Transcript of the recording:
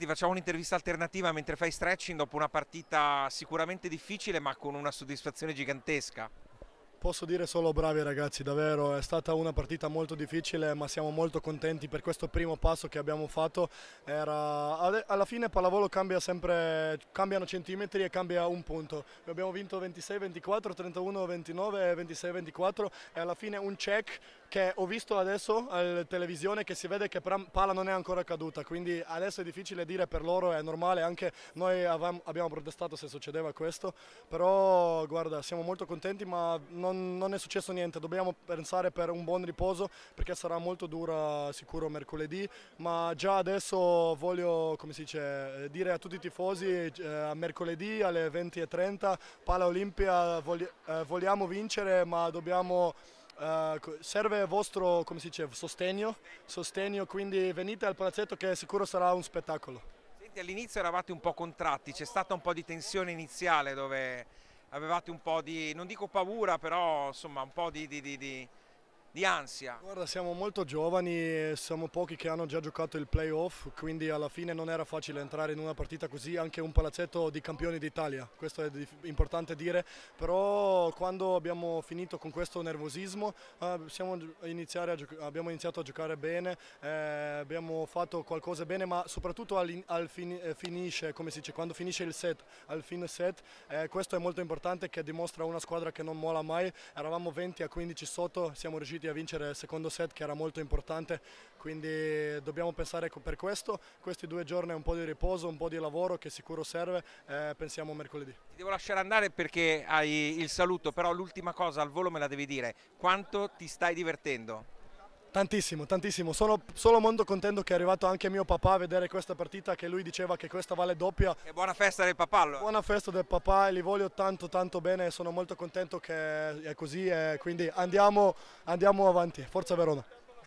Senti, facciamo un'intervista alternativa mentre fai stretching dopo una partita sicuramente difficile ma con una soddisfazione gigantesca. Posso dire solo bravi ragazzi, davvero, è stata una partita molto difficile ma siamo molto contenti per questo primo passo che abbiamo fatto. Era... Alla fine pallavolo cambia sempre, cambiano centimetri e cambia un punto. Abbiamo vinto 26-24, 31-29 e 26-24 e alla fine un check che ho visto adesso alla eh, televisione che si vede che palla non è ancora caduta, quindi adesso è difficile dire per loro, è normale, anche noi abbiamo protestato se succedeva questo, però guarda siamo molto contenti ma non non, non, è successo niente, dobbiamo pensare per un buon riposo perché sarà molto dura sicuro mercoledì, ma già adesso voglio dice, eh, dire a tutti i tifosi eh, mercoledì alle 20.30 Pala Olimpia vogli, eh, vogliamo vincere ma dobbiamo... Uh, serve il vostro dice, sostegno, sostegno, quindi venite al palazzetto che sicuro sarà un spettacolo. All'inizio eravate un po' contratti, c'è stata un po' di tensione iniziale dove avevate un po' di, non dico paura, però insomma un po' di, di, di, di ansia? Guarda, siamo molto giovani, siamo pochi che hanno già giocato il playoff, quindi alla fine non era facile entrare in una partita così, anche un palazzetto di campioni d'Italia, questo è importante dire, però quando abbiamo finito con questo nervosismo eh, abbiamo iniziato a giocare bene, eh, abbiamo fatto qualcosa bene, ma soprattutto al, al fin eh, finisce, come si dice, quando finisce il set, al fine set, eh, questo è molto importante che dimostra una squadra che non mola mai, eravamo 20 a 15 sotto, siamo riusciti riusciti a vincere il secondo set che era molto importante, quindi dobbiamo pensare per questo, questi due giorni un po' di riposo, un po' di lavoro che sicuro serve, eh, pensiamo mercoledì. Ti devo lasciare andare perché hai il saluto, però l'ultima cosa al volo me la devi dire, quanto ti stai divertendo? Tantissimo, tantissimo. Sono solo molto contento che è arrivato anche mio papà a vedere questa partita che lui diceva che questa vale doppia. E buona festa del papà allora. Buona festa del papà e li voglio tanto tanto bene e sono molto contento che è così e quindi andiamo, andiamo avanti. Forza Verona.